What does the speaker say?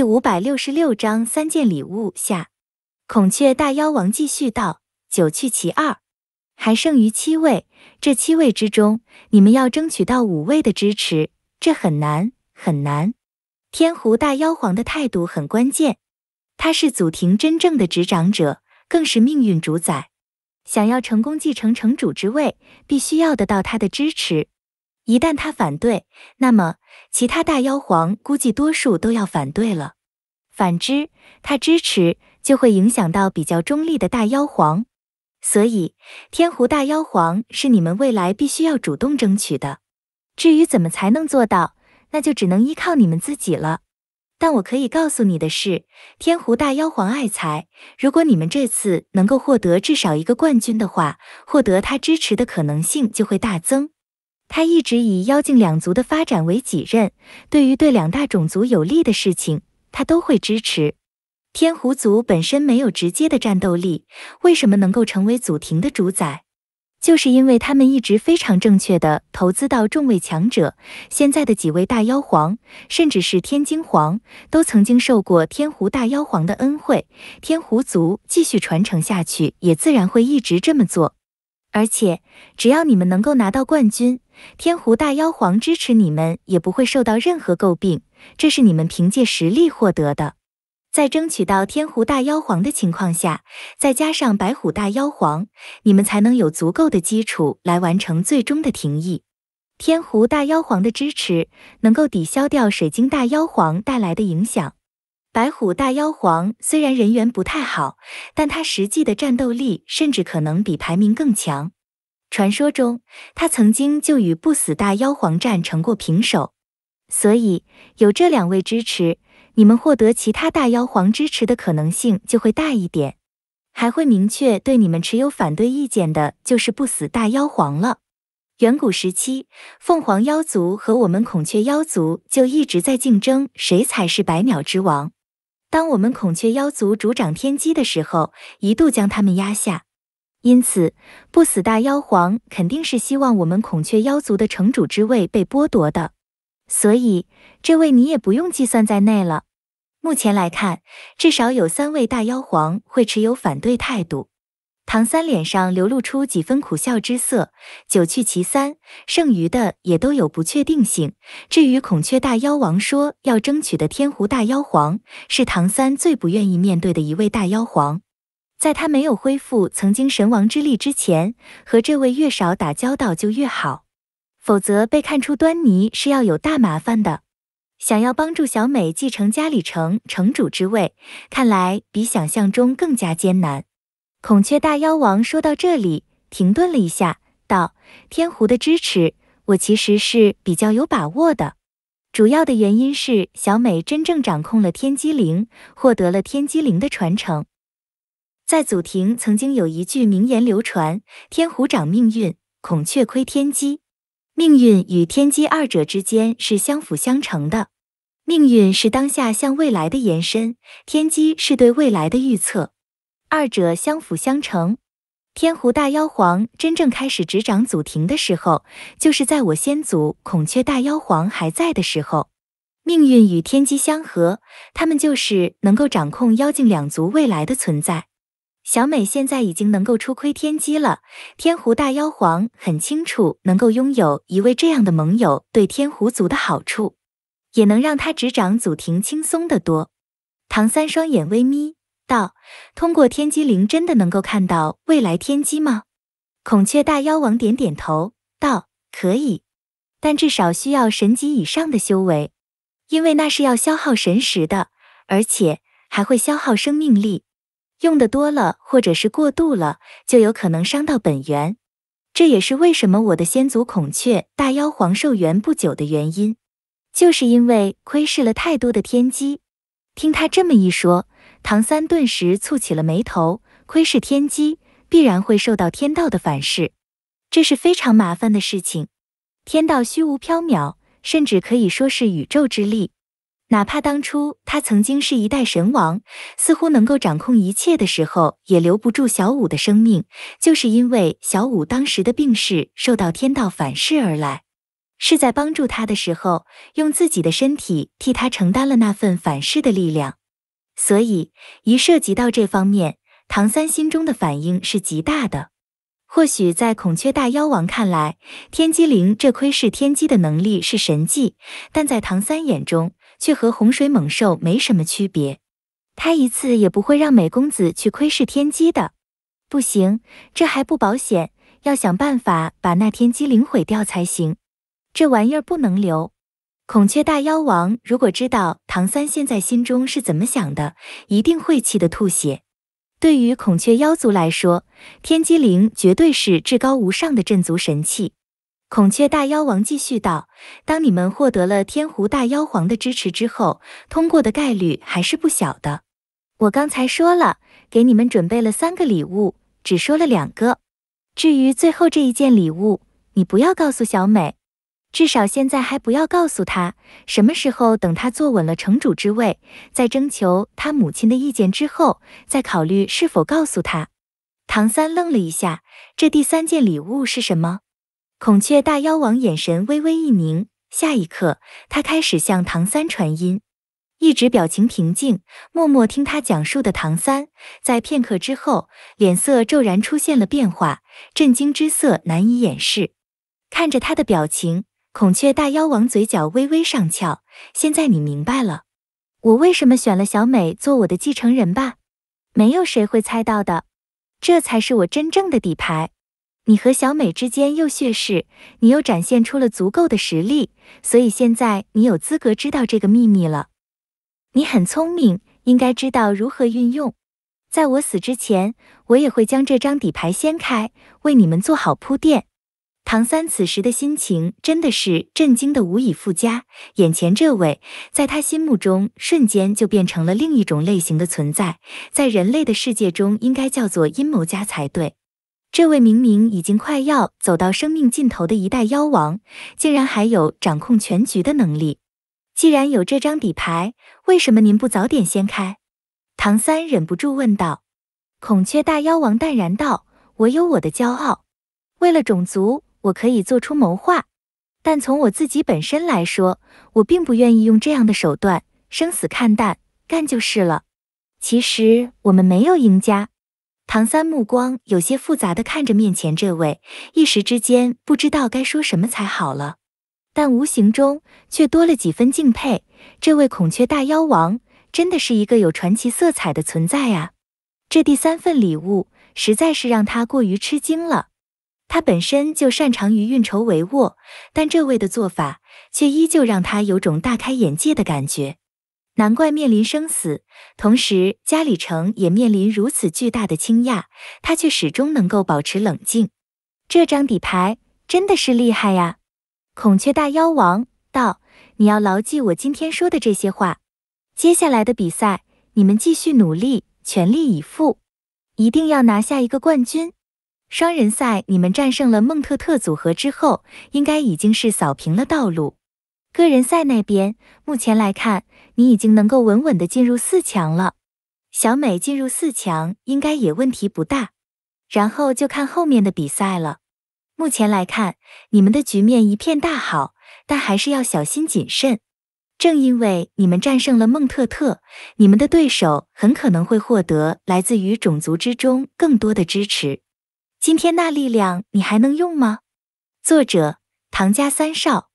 第五百六十六章三件礼物下，孔雀大妖王继续道：“九去其二，还剩余七位。这七位之中，你们要争取到五位的支持，这很难，很难。天狐大妖皇的态度很关键，他是祖庭真正的执掌者，更是命运主宰。想要成功继承城主之位，必须要得到他的支持。”一旦他反对，那么其他大妖皇估计多数都要反对了。反之，他支持就会影响到比较中立的大妖皇。所以，天狐大妖皇是你们未来必须要主动争取的。至于怎么才能做到，那就只能依靠你们自己了。但我可以告诉你的是，天狐大妖皇爱财，如果你们这次能够获得至少一个冠军的话，获得他支持的可能性就会大增。他一直以妖精两族的发展为己任，对于对两大种族有利的事情，他都会支持。天狐族本身没有直接的战斗力，为什么能够成为祖庭的主宰？就是因为他们一直非常正确的投资到众位强者。现在的几位大妖皇，甚至是天津皇，都曾经受过天狐大妖皇的恩惠。天狐族继续传承下去，也自然会一直这么做。而且，只要你们能够拿到冠军，天狐大妖皇支持你们，也不会受到任何诟病，这是你们凭借实力获得的。在争取到天狐大妖皇的情况下，再加上白虎大妖皇，你们才能有足够的基础来完成最终的停役。天狐大妖皇的支持能够抵消掉水晶大妖皇带来的影响。白虎大妖皇虽然人缘不太好，但他实际的战斗力甚至可能比排名更强。传说中，他曾经就与不死大妖皇战成过平手，所以有这两位支持，你们获得其他大妖皇支持的可能性就会大一点。还会明确对你们持有反对意见的，就是不死大妖皇了。远古时期，凤凰妖族和我们孔雀妖族就一直在竞争，谁才是百鸟之王。当我们孔雀妖族主掌天机的时候，一度将他们压下。因此，不死大妖皇肯定是希望我们孔雀妖族的城主之位被剥夺的，所以这位你也不用计算在内了。目前来看，至少有三位大妖皇会持有反对态度。唐三脸上流露出几分苦笑之色，九去其三，剩余的也都有不确定性。至于孔雀大妖王说要争取的天狐大妖皇，是唐三最不愿意面对的一位大妖皇。在他没有恢复曾经神王之力之前，和这位越少打交道就越好，否则被看出端倪是要有大麻烦的。想要帮助小美继承家里城城主之位，看来比想象中更加艰难。孔雀大妖王说到这里，停顿了一下，道：“天狐的支持，我其实是比较有把握的。主要的原因是小美真正掌控了天机灵，获得了天机灵的传承。”在祖庭曾经有一句名言流传：“天狐掌命运，孔雀窥天机。”命运与天机二者之间是相辅相成的。命运是当下向未来的延伸，天机是对未来的预测，二者相辅相成。天狐大妖皇真正开始执掌祖庭的时候，就是在我先祖孔雀大妖皇还在的时候。命运与天机相合，他们就是能够掌控妖精两族未来的存在。小美现在已经能够初窥天机了。天狐大妖皇很清楚，能够拥有一位这样的盟友，对天狐族的好处，也能让他执掌祖庭轻松得多。唐三双眼微眯，道：“通过天机灵，真的能够看到未来天机吗？”孔雀大妖王点点头，道：“可以，但至少需要神级以上的修为，因为那是要消耗神识的，而且还会消耗生命力。”用的多了，或者是过度了，就有可能伤到本源。这也是为什么我的先祖孔雀大妖皇寿元不久的原因，就是因为窥视了太多的天机。听他这么一说，唐三顿时蹙起了眉头。窥视天机必然会受到天道的反噬，这是非常麻烦的事情。天道虚无缥缈，甚至可以说是宇宙之力。哪怕当初他曾经是一代神王，似乎能够掌控一切的时候，也留不住小五的生命，就是因为小五当时的病势受到天道反噬而来，是在帮助他的时候，用自己的身体替他承担了那份反噬的力量，所以一涉及到这方面，唐三心中的反应是极大的。或许在孔雀大妖王看来，天机灵这窥视天机的能力是神迹，但在唐三眼中。却和洪水猛兽没什么区别，他一次也不会让美公子去窥视天机的。不行，这还不保险，要想办法把那天机灵毁掉才行。这玩意儿不能留。孔雀大妖王如果知道唐三现在心中是怎么想的，一定会气得吐血。对于孔雀妖族来说，天机灵绝对是至高无上的镇族神器。孔雀大妖王继续道：“当你们获得了天狐大妖皇的支持之后，通过的概率还是不小的。我刚才说了，给你们准备了三个礼物，只说了两个。至于最后这一件礼物，你不要告诉小美，至少现在还不要告诉她。什么时候等她坐稳了城主之位，在征求她母亲的意见之后，再考虑是否告诉她。”唐三愣了一下，这第三件礼物是什么？孔雀大妖王眼神微微一凝，下一刻，他开始向唐三传音。一直表情平静、默默听他讲述的唐三，在片刻之后，脸色骤然出现了变化，震惊之色难以掩饰。看着他的表情，孔雀大妖王嘴角微微上翘。现在你明白了，我为什么选了小美做我的继承人吧？没有谁会猜到的，这才是我真正的底牌。你和小美之间又血誓，你又展现出了足够的实力，所以现在你有资格知道这个秘密了。你很聪明，应该知道如何运用。在我死之前，我也会将这张底牌掀开，为你们做好铺垫。唐三此时的心情真的是震惊的无以复加，眼前这位在他心目中瞬间就变成了另一种类型的存在，在人类的世界中应该叫做阴谋家才对。这位明明已经快要走到生命尽头的一代妖王，竟然还有掌控全局的能力。既然有这张底牌，为什么您不早点掀开？唐三忍不住问道。孔雀大妖王淡然道：“我有我的骄傲，为了种族，我可以做出谋划。但从我自己本身来说，我并不愿意用这样的手段。生死看淡，干就是了。其实我们没有赢家。”唐三目光有些复杂的看着面前这位，一时之间不知道该说什么才好了，但无形中却多了几分敬佩。这位孔雀大妖王真的是一个有传奇色彩的存在啊！这第三份礼物实在是让他过于吃惊了。他本身就擅长于运筹帷幄，但这位的做法却依旧让他有种大开眼界的感觉。难怪面临生死，同时加里城也面临如此巨大的倾轧，他却始终能够保持冷静。这张底牌真的是厉害呀！孔雀大妖王道：“你要牢记我今天说的这些话，接下来的比赛你们继续努力，全力以赴，一定要拿下一个冠军。双人赛你们战胜了孟特特组合之后，应该已经是扫平了道路。”个人赛那边，目前来看，你已经能够稳稳地进入四强了。小美进入四强应该也问题不大，然后就看后面的比赛了。目前来看，你们的局面一片大好，但还是要小心谨慎。正因为你们战胜了孟特特，你们的对手很可能会获得来自于种族之中更多的支持。今天那力量你还能用吗？作者：唐家三少。